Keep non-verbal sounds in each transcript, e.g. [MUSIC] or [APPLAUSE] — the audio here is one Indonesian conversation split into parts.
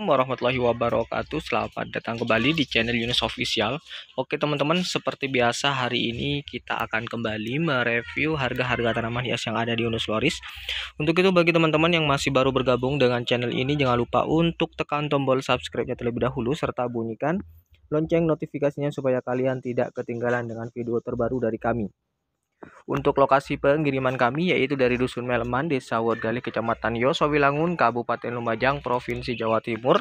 Assalamualaikum warahmatullahi wabarakatuh Selamat datang kembali di channel Yunus Official Oke teman-teman seperti biasa hari ini kita akan kembali mereview harga-harga tanaman hias yang ada di Yunus Loris Untuk itu bagi teman-teman yang masih baru bergabung dengan channel ini Jangan lupa untuk tekan tombol subscribe-nya terlebih dahulu Serta bunyikan lonceng notifikasinya supaya kalian tidak ketinggalan dengan video terbaru dari kami untuk lokasi pengiriman kami yaitu dari Dusun Meleman, Desa Wodgali, Kecamatan Yosowilangun, Kabupaten Lumajang, Provinsi Jawa Timur.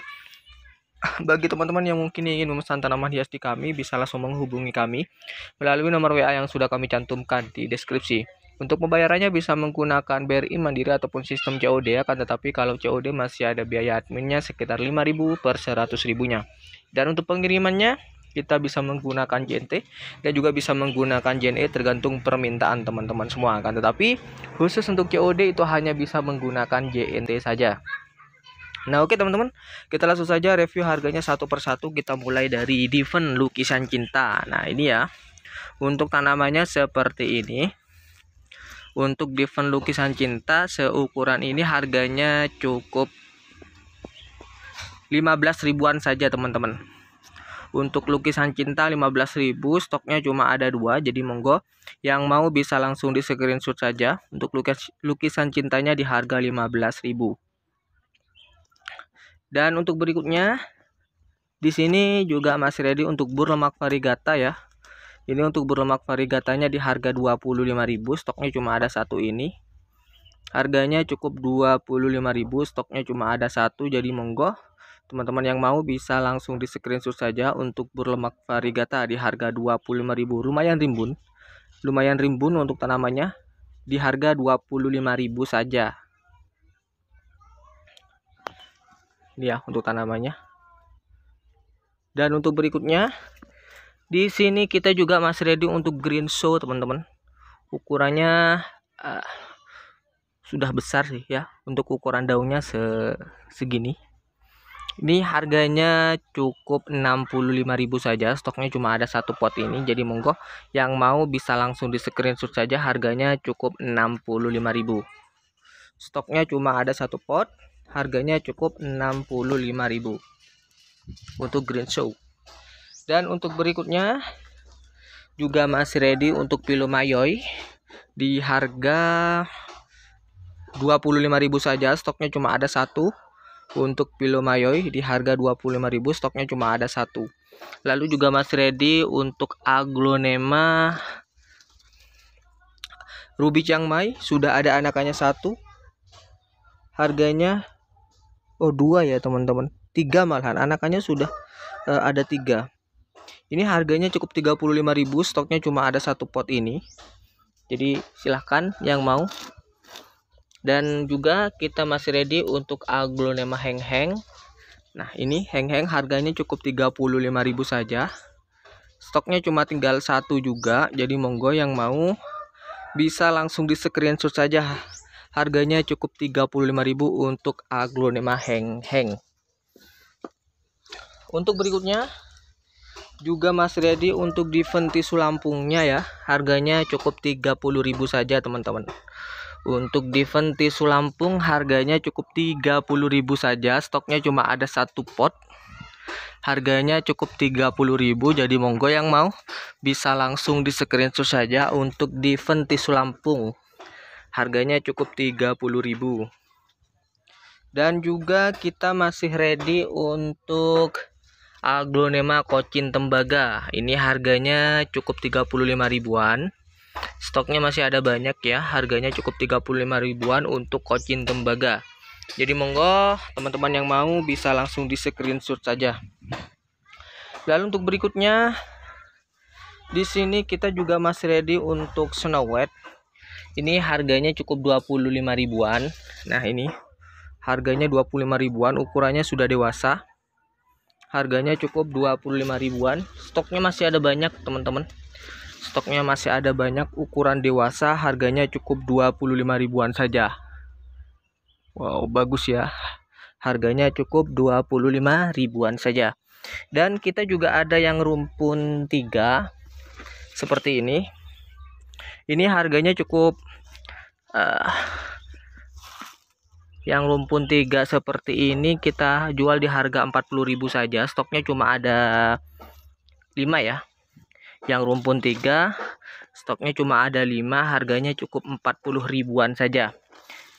[CLEARS THROAT] Bagi teman-teman yang mungkin ingin memesan tanaman hias di kami, bisa langsung menghubungi kami melalui nomor WA yang sudah kami cantumkan di deskripsi. Untuk pembayarannya bisa menggunakan BRI Mandiri ataupun sistem COD ya, akan tetapi kalau COD masih ada biaya adminnya sekitar 5.000 per 100.000-nya. Dan untuk pengirimannya kita bisa menggunakan JNT dan juga bisa menggunakan JNE tergantung permintaan teman-teman semua kan tetapi khusus untuk COD itu hanya bisa menggunakan JNT saja Nah oke okay, teman-teman kita langsung saja review harganya satu persatu kita mulai dari Diven lukisan cinta nah ini ya untuk tanamannya seperti ini untuk Diven lukisan cinta seukuran ini harganya cukup 15 ribuan saja teman-teman untuk lukisan cinta 15.000, stoknya cuma ada dua, jadi monggo yang mau bisa langsung di screenshot saja. Untuk lukis lukisan cintanya di harga 15.000. Dan untuk berikutnya di sini juga masih ready untuk lemak varigata ya. Ini untuk lemak varigatanya di harga 25.000, stoknya cuma ada satu ini. Harganya cukup 25.000, stoknya cuma ada satu jadi monggo Teman-teman yang mau bisa langsung di screenshot saja untuk berlemak varigata di harga 25.000 lumayan rimbun. Lumayan rimbun untuk tanamannya di harga 25.000 saja. Ini ya untuk tanamannya. Dan untuk berikutnya di sini kita juga masih ready untuk green show teman-teman. Ukurannya uh, sudah besar sih ya untuk ukuran daunnya se segini ini harganya cukup 65.000 saja, stoknya cuma ada satu pot ini. Jadi monggo yang mau bisa langsung di screenshot saja harganya cukup 65.000. Stoknya cuma ada satu pot, harganya cukup 65.000 untuk green show. Dan untuk berikutnya juga masih ready untuk pilo mayoi di harga 25.000 saja, stoknya cuma ada satu untuk Pilo mayoi di harga 25.000 stoknya cuma ada satu lalu juga Mas ready untuk aglonema Ruby Chiang Mai sudah ada anakannya satu harganya oh dua ya teman-teman tiga malahan anakannya sudah uh, ada tiga ini harganya cukup 35.000 stoknya cuma ada satu pot ini jadi silahkan yang mau dan juga kita masih ready untuk aglonema heng-heng nah ini heng-heng harganya cukup 35.000 saja stoknya cuma tinggal satu juga jadi monggo yang mau bisa langsung di screenshot saja harganya cukup 35.000 untuk aglonema heng-heng untuk berikutnya juga masih ready untuk di ventisu lampungnya ya harganya cukup 30.000 saja teman-teman untuk event tisu Lampung harganya cukup 30.000 saja, stoknya cuma ada satu pot. Harganya cukup 30.000 jadi monggo yang mau bisa langsung di screenshot saja untuk event tisu Lampung. Harganya cukup 30.000. Dan juga kita masih ready untuk aglonema kocin tembaga. Ini harganya cukup 35000 ribuan Stoknya masih ada banyak ya, harganya cukup 35 ribuan untuk kocin tembaga. Jadi monggo teman-teman yang mau bisa langsung di screenshot saja. Lalu untuk berikutnya di sini kita juga masih ready untuk snow white. Ini harganya cukup 25 ribuan. Nah, ini harganya 25 ribuan, ukurannya sudah dewasa. Harganya cukup 25 ribuan. Stoknya masih ada banyak, teman-teman. Stoknya masih ada banyak ukuran dewasa harganya cukup 25 ribuan saja. Wow, bagus ya. Harganya cukup 25 ribuan saja. Dan kita juga ada yang rumpun 3 seperti ini. Ini harganya cukup uh, yang rumpun 3 seperti ini kita jual di harga ribu saja. Stoknya cuma ada 5 ya yang rumpun 3 stoknya cuma ada 5 harganya cukup 40 ribuan saja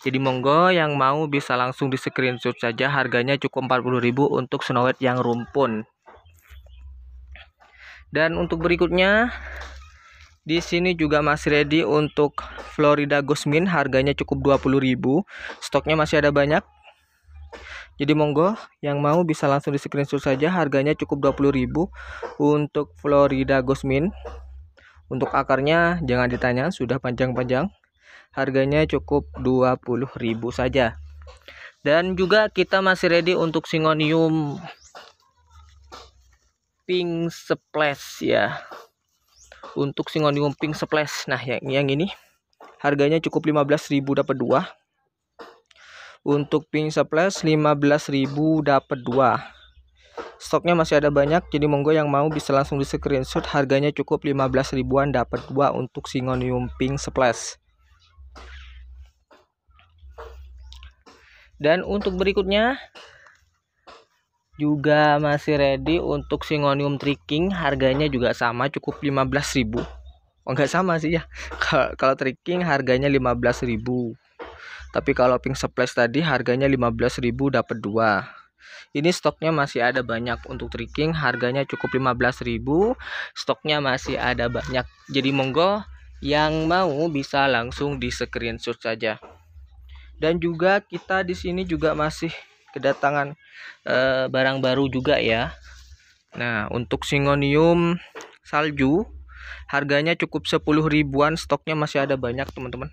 jadi monggo yang mau bisa langsung di screenshot saja harganya cukup 40 ribu untuk snowet yang rumpun. Dan untuk berikutnya di sini juga masih ready untuk Florida Gosmin harganya cukup 20.000. Stoknya masih ada banyak. Jadi monggo yang mau bisa langsung di screenshot saja harganya cukup 20.000 untuk Florida Gosmin. Untuk akarnya jangan ditanya sudah panjang-panjang. Harganya cukup 20.000 saja. Dan juga kita masih ready untuk Singonium Pink Splash ya. Untuk Singonium Pink Splash. Nah, yang yang ini harganya cukup 15.000 dapat dua untuk pink surplus 15.000 dapat 2 stoknya masih ada banyak jadi monggo yang mau bisa langsung di screenshot harganya cukup 15000 ribuan dapat 2 untuk singonium pink surplus dan untuk berikutnya juga masih ready untuk singonium tricking harganya juga sama cukup 15.000 oh, enggak sama sih ya [LAUGHS] kalau tricking harganya 15.000 tapi kalau pink splash tadi harganya 15.000 dapat 2. Ini stoknya masih ada banyak untuk tricking, harganya cukup 15.000. Stoknya masih ada banyak. Jadi monggo yang mau bisa langsung di screenshot saja. Dan juga kita di sini juga masih kedatangan e, barang baru juga ya. Nah, untuk singonium salju harganya cukup 10 ribuan, stoknya masih ada banyak, teman-teman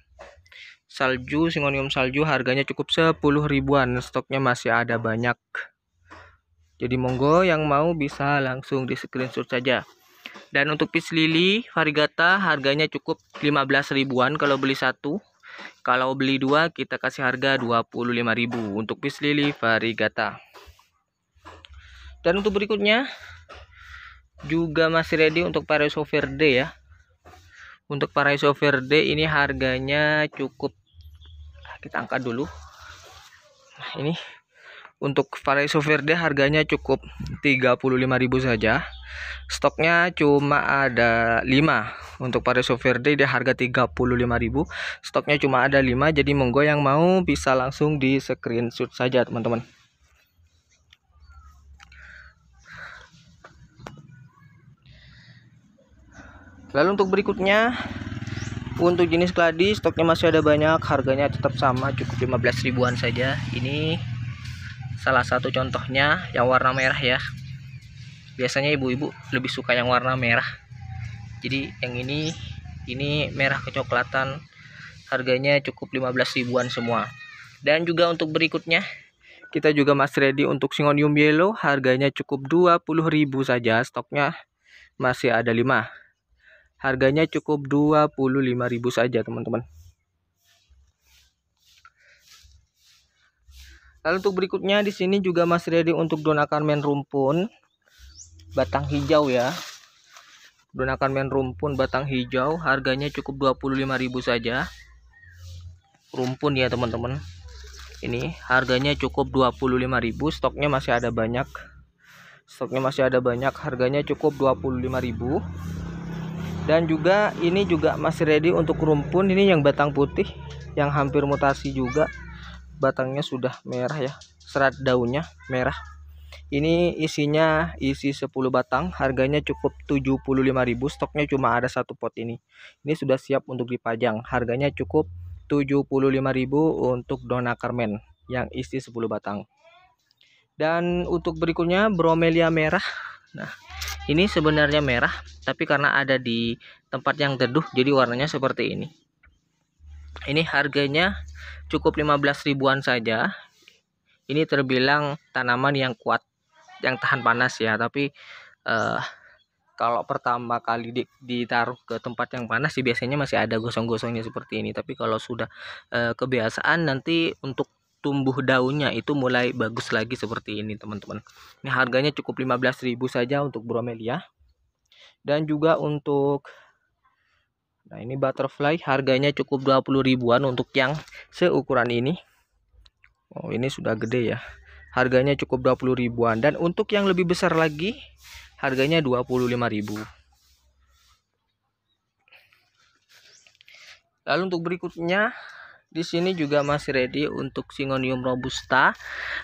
salju singonium salju harganya cukup 10 ribuan stoknya masih ada banyak jadi monggo yang mau bisa langsung di screenshot saja dan untuk peach lily varigata harganya cukup 15 ribuan kalau beli satu kalau beli dua kita kasih harga ribu untuk peach lily varigata dan untuk berikutnya juga masih ready untuk Paraiso Verde ya untuk Paraiso Verde ini harganya cukup kita angkat dulu nah ini untuk Paraiso Verde harganya cukup 35.000 saja stoknya cuma ada 5 untuk Paraiso Verde dia harga 35.000 stoknya cuma ada 5 jadi monggo yang mau bisa langsung di screenshot saja teman-teman Lalu untuk berikutnya untuk jenis keladi stoknya masih ada banyak, harganya tetap sama cukup 15 ribuan saja. Ini salah satu contohnya yang warna merah ya. Biasanya ibu-ibu lebih suka yang warna merah. Jadi yang ini ini merah kecoklatan. Harganya cukup 15 ribuan semua. Dan juga untuk berikutnya kita juga masih ready untuk singonium yellow, harganya cukup ribu saja, stoknya masih ada 5. Harganya cukup 25.000 saja, teman-teman. Lalu untuk berikutnya di sini juga masih ready untuk donakan men rumpun batang hijau ya. Donakan men rumpun batang hijau harganya cukup 25.000 saja. Rumpun ya, teman-teman. Ini harganya cukup 25.000, stoknya masih ada banyak stoknya masih ada banyak harganya cukup 25.000 dan juga ini juga masih ready untuk rumpun ini yang batang putih yang hampir mutasi juga batangnya sudah merah ya serat daunnya merah ini isinya isi 10 batang harganya cukup 75.000 stoknya cuma ada satu pot ini ini sudah siap untuk dipajang harganya cukup 75.000 untuk dona carmen yang isi 10 batang dan untuk berikutnya bromelia merah Nah, ini sebenarnya merah, tapi karena ada di tempat yang teduh jadi warnanya seperti ini. Ini harganya cukup 15 ribuan saja. Ini terbilang tanaman yang kuat, yang tahan panas ya, tapi eh, kalau pertama kali di, ditaruh ke tempat yang panas sih biasanya masih ada gosong-gosongnya seperti ini tapi kalau sudah eh, kebiasaan nanti untuk tumbuh daunnya itu mulai bagus lagi seperti ini teman-teman ini harganya cukup 15.000 saja untuk bromelia dan juga untuk nah ini butterfly harganya cukup 20 ribuan untuk yang seukuran ini Oh ini sudah gede ya harganya cukup 20 ribuan dan untuk yang lebih besar lagi harganya 25.000 lalu untuk berikutnya di sini juga masih ready untuk Singonium robusta.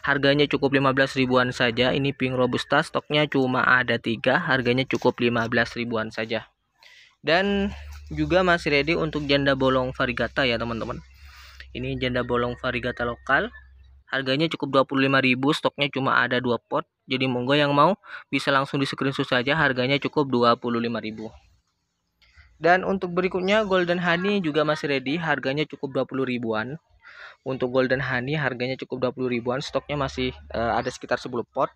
Harganya cukup 15 ribuan saja. Ini pink robusta stoknya cuma ada tiga. Harganya cukup 15 ribuan saja. Dan juga masih ready untuk janda bolong varigata ya teman-teman. Ini janda bolong varigata lokal. Harganya cukup 25.000, stoknya cuma ada 2 pot. Jadi monggo yang mau bisa langsung di screenshot saja, harganya cukup 25.000. Dan untuk berikutnya Golden Honey juga masih ready, harganya cukup 20 ribuan. Untuk Golden Honey harganya cukup 20 ribuan, stoknya masih uh, ada sekitar 10 pot.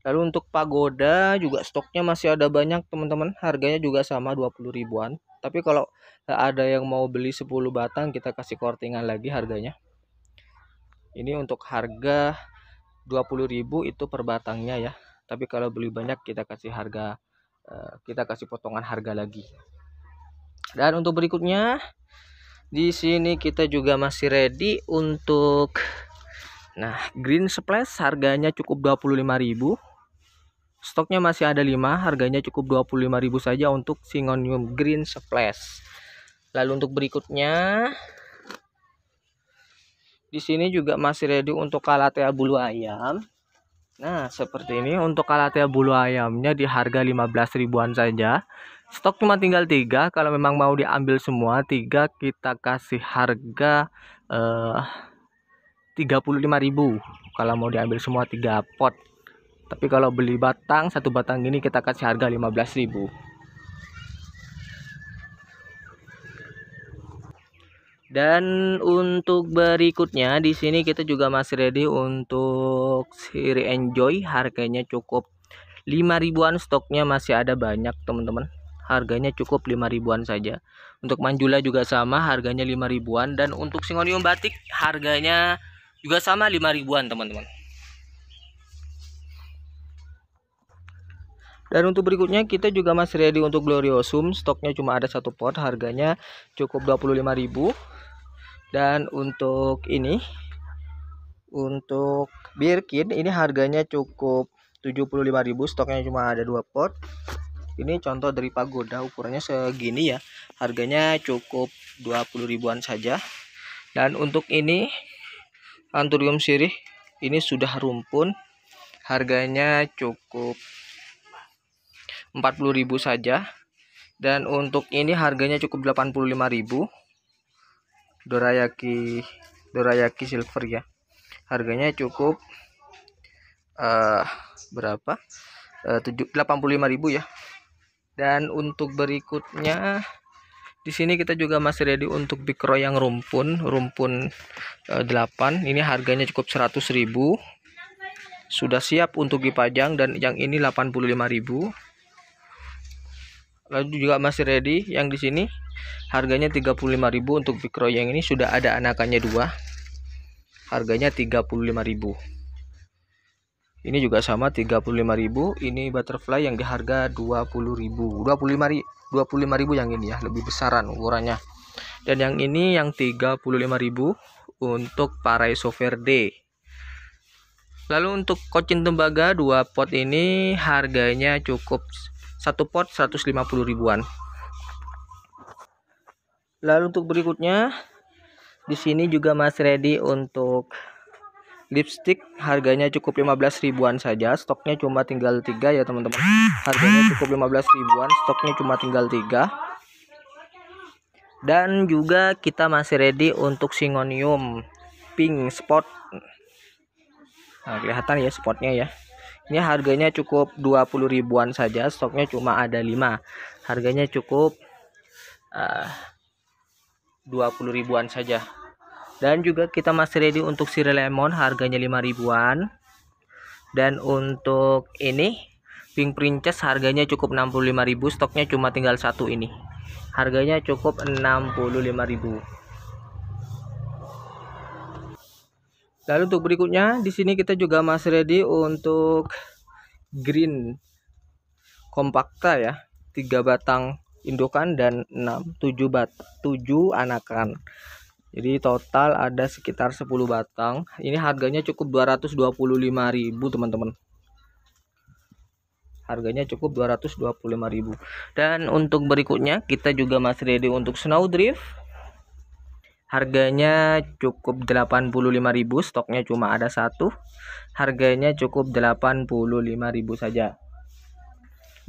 Lalu untuk Pagoda juga stoknya masih ada banyak teman-teman, harganya juga sama 20 ribuan. Tapi kalau eh, ada yang mau beli 10 batang kita kasih kortingan lagi harganya. Ini untuk harga 20 ribu itu per batangnya ya. Tapi kalau beli banyak kita kasih harga eh, kita kasih potongan harga lagi dan untuk berikutnya di sini kita juga masih ready untuk nah green splash harganya cukup 25.000 stoknya masih ada 5 harganya cukup 25.000 saja untuk singonium green splash lalu untuk berikutnya di sini juga masih ready untuk kalatea bulu ayam nah seperti ini untuk kalatea bulu ayamnya di harga 15000 ribuan saja stok cuma tinggal tiga kalau memang mau diambil semua tiga kita kasih harga eh, 35.000 kalau mau diambil semua tiga pot tapi kalau beli batang satu batang ini kita kasih harga 15.000 Dan untuk berikutnya di sini kita juga masih ready untuk Siri Enjoy harganya cukup 5 ribuan stoknya masih ada banyak teman-teman harganya cukup 5 ribuan saja untuk manjula juga sama harganya 5 ribuan dan untuk singonium batik harganya juga sama 5 ribuan teman-teman Dan untuk berikutnya kita juga masih ready untuk Gloriosum Stoknya cuma ada satu pot harganya cukup 25.000 Dan untuk ini Untuk Birkin ini harganya cukup 75.000 stoknya cuma ada dua pot ini contoh dari pagoda ukurannya segini ya. Harganya cukup 20 ribuan saja. Dan untuk ini anturium sirih ini sudah rumpun. Harganya cukup ribu saja. Dan untuk ini harganya cukup ribu Dorayaki Dorayaki silver ya. Harganya cukup uh, berapa? Uh, ribu ya dan untuk berikutnya di sini kita juga masih ready untuk bikro yang rumpun rumpun e, eh, 8 ini harganya cukup 100.000 sudah siap untuk dipajang dan yang ini 85.000 lalu juga masih ready yang di sini harganya 35.000 untuk bikro yang ini sudah ada anakannya dua harganya 35.000 ini juga sama 35.000 ini butterfly yang di harga 20.000 25.000 ribu yang ini ya lebih besaran ukurannya dan yang ini yang 35.000 untuk Paraiso Verde lalu untuk kocin tembaga dua pot ini harganya cukup satu pot 150 ribuan lalu untuk berikutnya di sini juga masih ready untuk lipstick harganya cukup 15 ribuan saja stoknya cuma tinggal tiga ya teman-teman harganya cukup 15 ribuan stoknya cuma tinggal tiga dan juga kita masih ready untuk singonium pink spot nah kelihatan ya spotnya ya ini harganya cukup 20 ribuan saja stoknya cuma ada 5 harganya cukup ah, uh, 20 ribuan saja dan juga kita masih ready untuk sirih lemon harganya 5 ribuan dan untuk ini pink princess harganya cukup 65.000 stoknya cuma tinggal satu ini harganya cukup 65.000 Lalu untuk berikutnya di sini kita juga masih ready untuk green kompakta ya. 3 batang indukan dan 6 7 bat 7 anakan. Jadi total ada sekitar 10 batang. Ini harganya cukup 225.000, teman-teman. Harganya cukup 225.000. Dan untuk berikutnya kita juga masih ready untuk snowdrift. Harganya cukup 85.000, stoknya cuma ada satu. Harganya cukup 85.000 saja.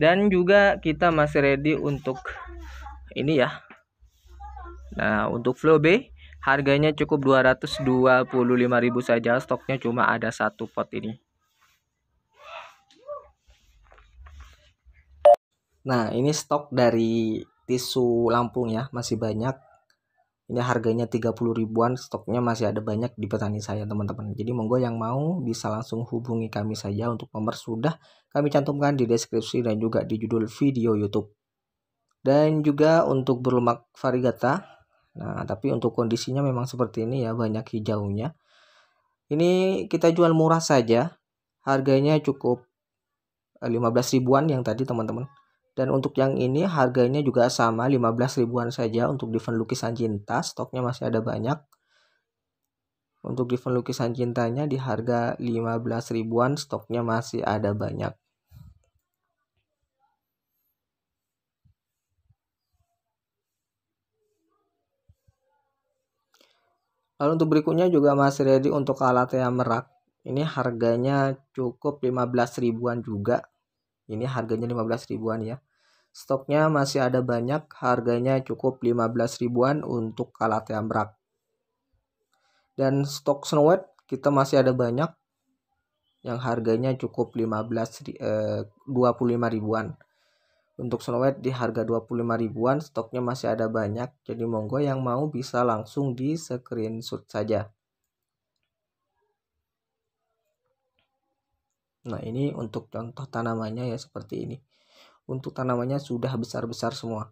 Dan juga kita masih ready untuk ini ya. Nah, untuk flow Bay Harganya cukup 225.000 saja, stoknya cuma ada satu pot ini. Nah, ini stok dari tisu Lampung ya, masih banyak. Ini harganya 30 ribuan, stoknya masih ada banyak di petani saya teman-teman. Jadi monggo yang mau bisa langsung hubungi kami saja untuk nomor sudah kami cantumkan di deskripsi dan juga di judul video YouTube. Dan juga untuk berlemak varigata, Nah, tapi untuk kondisinya memang seperti ini ya, banyak hijaunya. Ini kita jual murah saja. Harganya cukup 15 eh, ribuan yang tadi teman-teman. Dan untuk yang ini harganya juga sama 15 ribuan saja untuk different lukisan cinta, stoknya masih ada banyak. Untuk different lukisan cintanya di harga 15 ribuan, stoknya masih ada banyak. Lalu untuk berikutnya juga Mas ready untuk alat yang Merak. Ini harganya cukup 15 ribuan juga. Ini harganya 15 ribuan ya. Stoknya masih ada banyak, harganya cukup 15 ribuan untuk alat yang Merak. Dan stok Snow White kita masih ada banyak yang harganya cukup 15 eh, 25 ribuan. Untuk White di harga 25 ribuan stoknya masih ada banyak, jadi monggo yang mau bisa langsung di screenshot saja. Nah ini untuk contoh tanamannya ya seperti ini. Untuk tanamannya sudah besar-besar semua.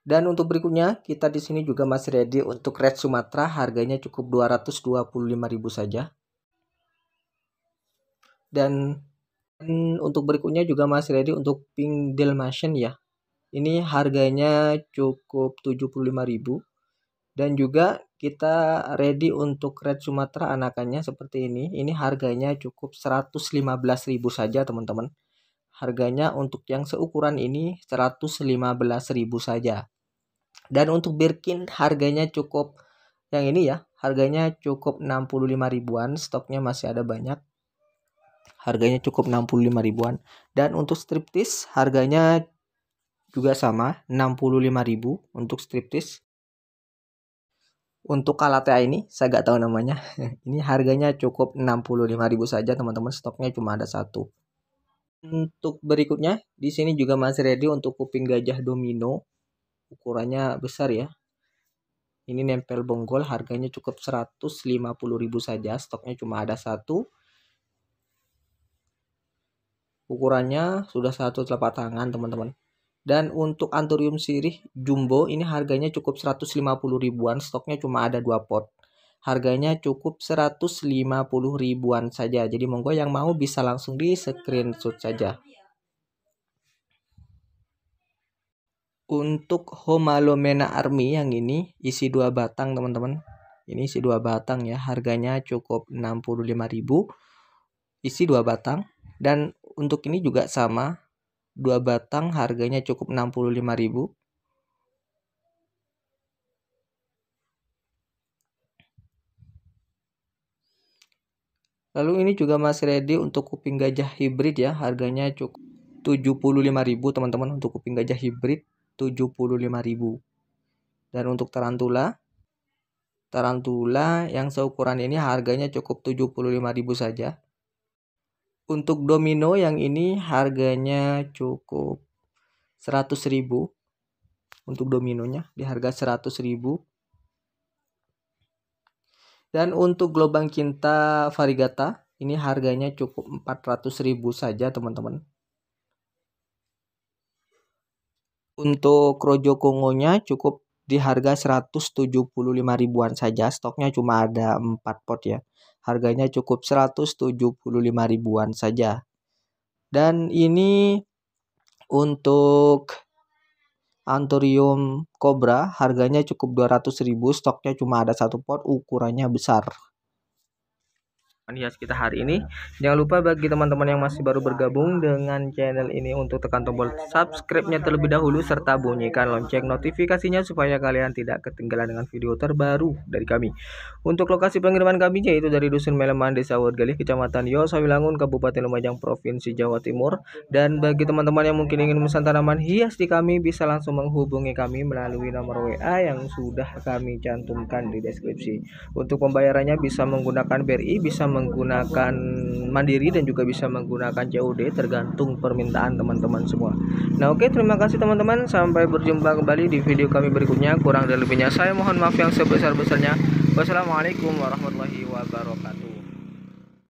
Dan untuk berikutnya kita di sini juga masih ready untuk red Sumatera harganya cukup ribu saja. Dan dan untuk berikutnya juga masih ready untuk Pink machine ya. Ini harganya cukup 75.000 dan juga kita ready untuk Red Sumatera anakannya seperti ini. Ini harganya cukup 115.000 saja teman-teman. Harganya untuk yang seukuran ini 115.000 saja. Dan untuk Birkin harganya cukup yang ini ya, harganya cukup 65 ribuan, stoknya masih ada banyak harganya cukup 65 ribuan dan untuk striptis harganya juga sama 65 ribu untuk striptis untuk Kalatea ini saya nggak tahu namanya [LAUGHS] ini harganya cukup 65 ribu saja teman-teman stoknya cuma ada satu untuk berikutnya di sini juga masih ready untuk kuping gajah domino ukurannya besar ya ini nempel bonggol harganya cukup 150.000 saja stoknya cuma ada satu Ukurannya sudah satu telapak tangan teman-teman. Dan untuk anturium sirih jumbo ini harganya cukup 150 ribuan, stoknya cuma ada dua pot. Harganya cukup 150 ribuan saja. Jadi monggo yang mau bisa langsung di screenshot saja. Untuk Homalomena Army yang ini isi dua batang teman-teman. Ini isi dua batang ya, harganya cukup 65.000. Isi dua batang dan untuk ini juga sama. Dua batang harganya cukup 65000 Lalu ini juga masih ready untuk kuping gajah hibrid ya, harganya cukup 75.000 teman-teman untuk kuping gajah hibrid 75.000. Dan untuk tarantula tarantula yang seukuran ini harganya cukup 75.000 saja untuk domino yang ini harganya cukup 100.000 untuk dominonya di harga 100.000 dan untuk gelombang cinta varigata ini harganya cukup 400.000 saja teman-teman untuk krojo Kongonya cukup di harga 175 ribuan saja. Stoknya cuma ada 4 pot ya. Harganya cukup 175 ribuan saja. Dan ini untuk Anthurium Cobra harganya cukup 200 ribu stoknya cuma ada satu pot ukurannya besar Hias kan ya, kita hari ini. Jangan lupa bagi teman-teman yang masih baru bergabung dengan channel ini untuk tekan tombol subscribe-nya terlebih dahulu serta bunyikan lonceng notifikasinya supaya kalian tidak ketinggalan dengan video terbaru dari kami. Untuk lokasi pengiriman kami yaitu dari Dusun Meleman, Desa Wadgalih Kecamatan Yosawilangun, Kabupaten Lumajang, Provinsi Jawa Timur. Dan bagi teman-teman yang mungkin ingin memesan tanaman hias di kami bisa langsung menghubungi kami melalui nomor WA yang sudah kami cantumkan di deskripsi. Untuk pembayarannya bisa menggunakan BRI, bisa menggunakan mandiri dan juga bisa menggunakan COD tergantung permintaan teman-teman semua nah oke okay, terima kasih teman-teman sampai berjumpa kembali di video kami berikutnya kurang dan lebihnya saya mohon maaf yang sebesar-besarnya wassalamualaikum warahmatullahi wabarakatuh